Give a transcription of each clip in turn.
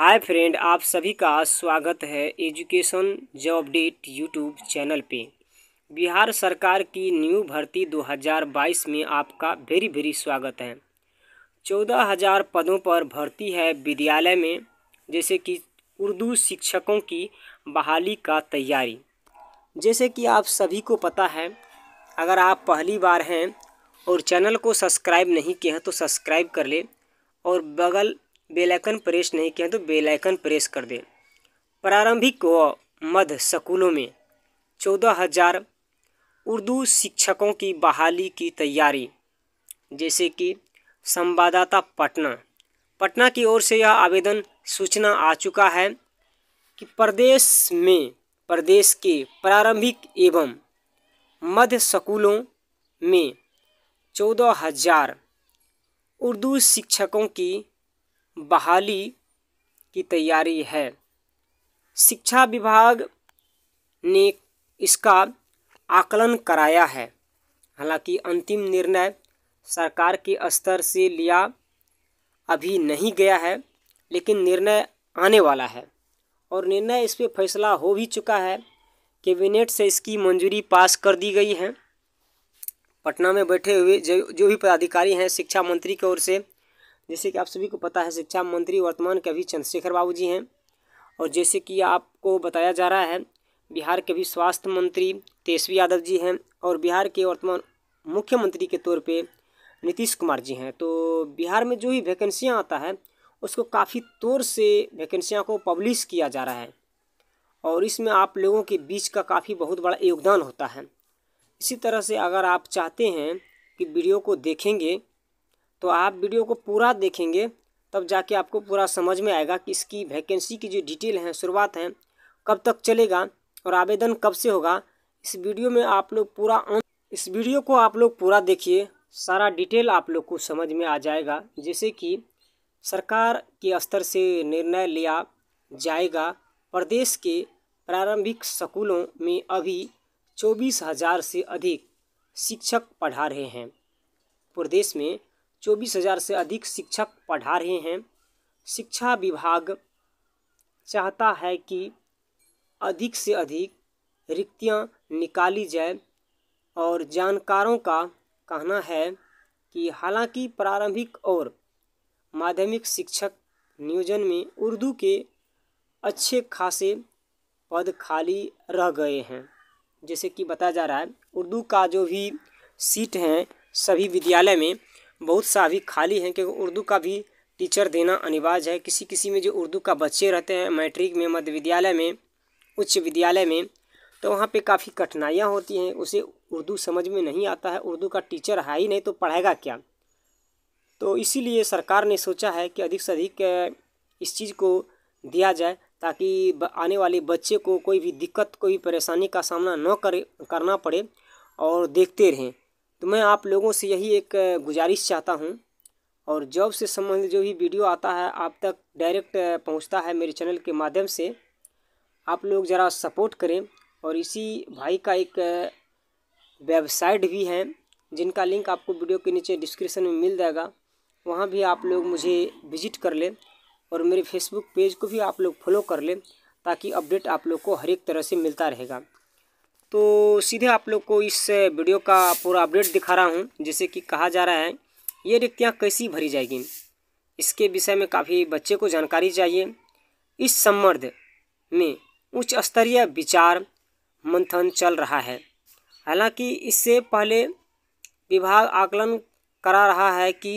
hi friend आप सभी का स्वागत है education job update YouTube channel पे बिहार सरकार की न्यू भर्ती 2022 में आपका वेरी वेरी स्वागत है चौदह हज़ार पदों पर भर्ती है विद्यालय में जैसे कि उर्दू शिक्षकों की बहाली का तैयारी जैसे कि आप सभी को पता है अगर आप पहली बार हैं और चैनल को सब्सक्राइब नहीं किए हैं तो सब्सक्राइब कर ले और बगल बेल आइकन प्रेस नहीं किया तो बेल आइकन प्रेस कर दें प्रारंभिक व मध्य स्कूलों में चौदह हजार उर्दू शिक्षकों की बहाली की तैयारी जैसे कि संवाददाता पटना पटना की ओर से यह आवेदन सूचना आ चुका है कि प्रदेश में प्रदेश के प्रारंभिक एवं मध्य स्कूलों में चौदह हजार उर्दू शिक्षकों की बहाली की तैयारी है शिक्षा विभाग ने इसका आकलन कराया है हालांकि अंतिम निर्णय सरकार के स्तर से लिया अभी नहीं गया है लेकिन निर्णय आने वाला है और निर्णय इस पर फैसला हो भी चुका है कैबिनेट से इसकी मंजूरी पास कर दी गई है पटना में बैठे हुए जो जो भी पदाधिकारी हैं शिक्षा मंत्री की ओर से जैसे कि आप सभी को पता है शिक्षा मंत्री वर्तमान के अभी चंद्रशेखर बाबू जी हैं और जैसे कि आपको बताया जा रहा है बिहार के भी स्वास्थ्य मंत्री तेजस्वी यादव जी हैं और बिहार के वर्तमान मुख्यमंत्री के तौर पे नीतीश कुमार जी हैं तो बिहार में जो भी वैकेंसियाँ आता है उसको काफ़ी तौर से वैकेंसियाँ को पब्लिश किया जा रहा है और इसमें आप लोगों के बीच का काफ़ी बहुत बड़ा योगदान होता है इसी तरह से अगर आप चाहते हैं कि वीडियो को देखेंगे तो आप वीडियो को पूरा देखेंगे तब जाके आपको पूरा समझ में आएगा कि इसकी वैकेंसी की जो डिटेल है शुरुआत है कब तक चलेगा और आवेदन कब से होगा इस वीडियो में आप लोग पूरा इस वीडियो को आप लोग पूरा देखिए सारा डिटेल आप लोग को समझ में आ जाएगा जैसे कि सरकार के स्तर से निर्णय लिया जाएगा प्रदेश के प्रारंभिक स्कूलों में अभी चौबीस हजार से अधिक शिक्षक पढ़ा रहे हैं प्रदेश में चौबीस हज़ार से अधिक शिक्षक पढ़ा रहे हैं शिक्षा विभाग चाहता है कि अधिक से अधिक रिक्तियाँ निकाली जाए और जानकारों का कहना है कि हालांकि प्रारंभिक और माध्यमिक शिक्षक नियोजन में उर्दू के अच्छे खासे पद खाली रह गए हैं जैसे कि बताया जा रहा है उर्दू का जो भी सीट हैं सभी विद्यालय में बहुत सा अभी खाली हैं क्योंकि उर्दू का भी टीचर देना अनिवार्य है किसी किसी में जो उर्दू का बच्चे रहते हैं मैट्रिक में मध्य विद्यालय में उच्च विद्यालय में तो वहाँ पे काफ़ी कठिनाइयाँ होती हैं उसे उर्दू समझ में नहीं आता है उर्दू का टीचर है ही नहीं तो पढ़ाएगा क्या तो इसीलिए सरकार ने सोचा है कि अधिक से अधिक इस चीज़ को दिया जाए ताकि आने वाले बच्चे को कोई भी दिक्कत कोई भी परेशानी का सामना न करे करना पड़े और देखते रहें तो मैं आप लोगों से यही एक गुजारिश चाहता हूँ और जॉब से संबंधित जो भी वीडियो आता है आप तक डायरेक्ट पहुँचता है मेरे चैनल के माध्यम से आप लोग ज़रा सपोर्ट करें और इसी भाई का एक वेबसाइट भी है जिनका लिंक आपको वीडियो के नीचे डिस्क्रिप्शन में मिल जाएगा वहाँ भी आप लोग मुझे विजिट कर लें और मेरे फेसबुक पेज को भी आप लोग फॉलो कर लें ताकि अपडेट आप लोग को हर एक तरह से मिलता रहेगा तो सीधे आप लोग को इस वीडियो का पूरा अपडेट दिखा रहा हूँ जैसे कि कहा जा रहा है ये रिक्तियाँ कैसी भरी जाएगी इसके विषय में काफ़ी बच्चे को जानकारी चाहिए इस संबंध में उच्च स्तरीय विचार मंथन चल रहा है हालांकि इससे पहले विभाग आकलन करा रहा है कि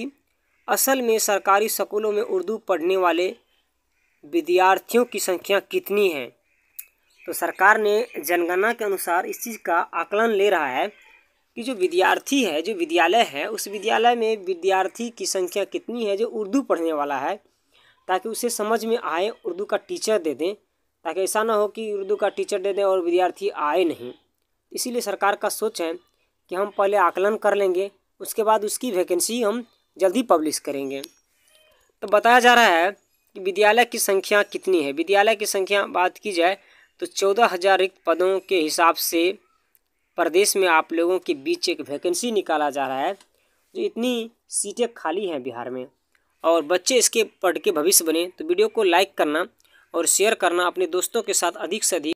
असल में सरकारी स्कूलों में उर्दू पढ़ने वाले विद्यार्थियों की संख्या कितनी है तो सरकार ने जनगणना के अनुसार इस चीज़ का आकलन ले रहा है कि जो विद्यार्थी है जो विद्यालय है उस विद्यालय में विद्यार्थी की संख्या कितनी है जो उर्दू पढ़ने वाला है ताकि उसे समझ में आए उर्दू का टीचर दे दें ताकि ऐसा ना हो कि उर्दू का टीचर दे दें और विद्यार्थी आए नहीं इसीलिए सरकार का सोच है कि हम पहले आकलन कर लेंगे उसके बाद उसकी वैकेंसी हम जल्दी पब्लिश करेंगे तो बताया जा रहा है कि विद्यालय की संख्या कितनी है विद्यालय की संख्या बात की जाए तो चौदह हज़ार रिक्त पदों के हिसाब से प्रदेश में आप लोगों के बीच एक वैकेंसी निकाला जा रहा है जो इतनी सीटें खाली हैं बिहार में और बच्चे इसके पढ़ के भविष्य बने तो वीडियो को लाइक करना और शेयर करना अपने दोस्तों के साथ अधिक से अधिक